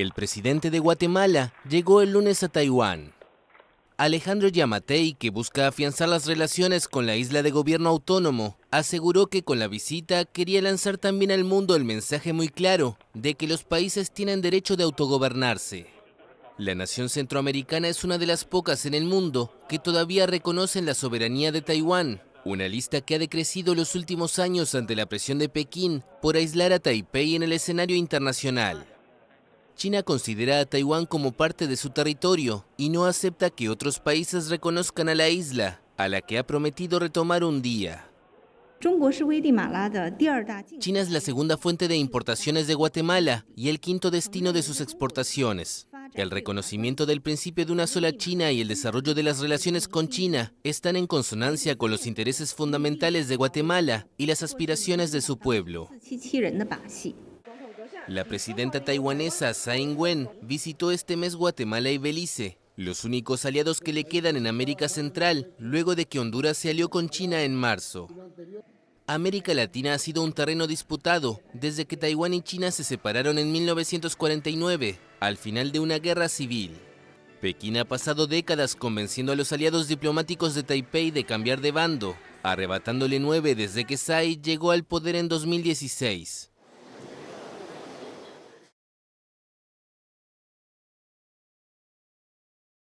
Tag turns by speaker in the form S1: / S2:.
S1: El presidente de Guatemala llegó el lunes a Taiwán. Alejandro Yamatei, que busca afianzar las relaciones con la isla de gobierno autónomo, aseguró que con la visita quería lanzar también al mundo el mensaje muy claro de que los países tienen derecho de autogobernarse. La nación centroamericana es una de las pocas en el mundo que todavía reconocen la soberanía de Taiwán, una lista que ha decrecido los últimos años ante la presión de Pekín por aislar a Taipei en el escenario internacional. China considera a Taiwán como parte de su territorio y no acepta que otros países reconozcan a la isla, a la que ha prometido retomar un día. China es la segunda fuente de importaciones de Guatemala y el quinto destino de sus exportaciones. El reconocimiento del principio de una sola China y el desarrollo de las relaciones con China están en consonancia con los intereses fundamentales de Guatemala y las aspiraciones de su pueblo. La presidenta taiwanesa Tsai Ing-wen visitó este mes Guatemala y Belice, los únicos aliados que le quedan en América Central, luego de que Honduras se alió con China en marzo. América Latina ha sido un terreno disputado desde que Taiwán y China se separaron en 1949, al final de una guerra civil. Pekín ha pasado décadas convenciendo a los aliados diplomáticos de Taipei de cambiar de bando, arrebatándole nueve desde que Tsai llegó al poder en 2016.